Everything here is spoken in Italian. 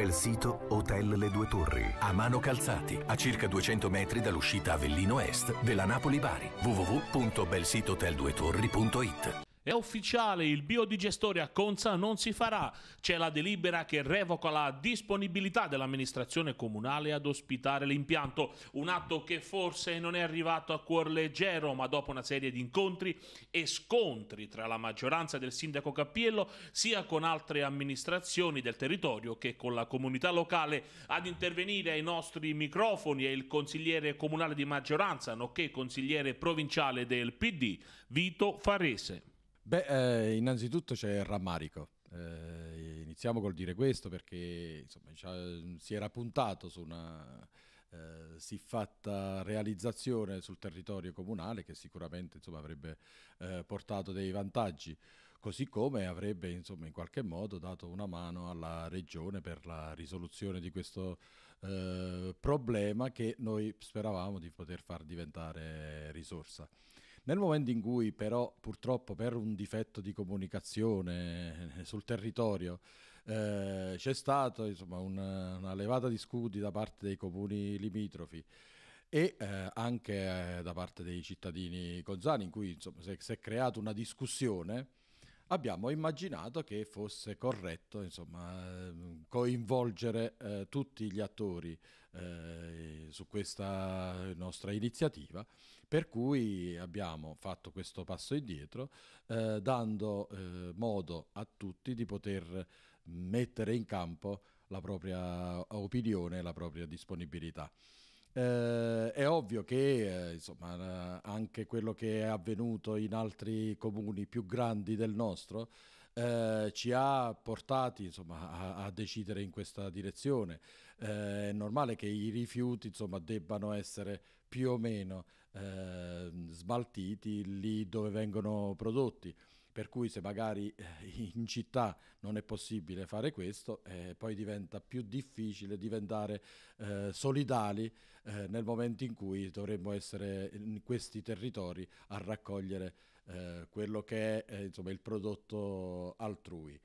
bel sito Hotel Le Due Torri, a mano calzati, a circa 200 metri dall'uscita Avellino Est della Napoli-Bari. torri.it è ufficiale, il biodigestore a Conza non si farà. C'è la delibera che revoca la disponibilità dell'amministrazione comunale ad ospitare l'impianto. Un atto che forse non è arrivato a cuor leggero, ma dopo una serie di incontri e scontri tra la maggioranza del sindaco Cappiello sia con altre amministrazioni del territorio che con la comunità locale. Ad intervenire ai nostri microfoni è il consigliere comunale di maggioranza, nonché consigliere provinciale del PD, Vito Farese. Beh, eh, innanzitutto c'è il rammarico. Eh, iniziamo col dire questo perché insomma, si era puntato su una eh, siffatta realizzazione sul territorio comunale che sicuramente insomma, avrebbe eh, portato dei vantaggi, così come avrebbe insomma, in qualche modo dato una mano alla Regione per la risoluzione di questo eh, problema che noi speravamo di poter far diventare risorsa. Nel momento in cui però purtroppo per un difetto di comunicazione eh, sul territorio eh, c'è stata una, una levata di scudi da parte dei comuni limitrofi e eh, anche eh, da parte dei cittadini cozzani in cui insomma, si, è, si è creata una discussione abbiamo immaginato che fosse corretto insomma, ehm, coinvolgere eh, tutti gli attori eh, su questa nostra iniziativa, per cui abbiamo fatto questo passo indietro eh, dando eh, modo a tutti di poter mettere in campo la propria opinione e la propria disponibilità. Eh, è ovvio che eh, insomma, eh, anche quello che è avvenuto in altri comuni più grandi del nostro eh, ci ha portati insomma, a, a, decidere in questa direzione. Eh, è normale che i rifiuti insomma, debbano essere più o meno eh, smaltiti lì dove vengono prodotti per cui se magari eh, in città non è possibile fare questo, eh, poi diventa più difficile diventare eh, solidali eh, nel momento in cui dovremmo essere in questi territori a raccogliere eh, quello che è eh, insomma, il prodotto altrui.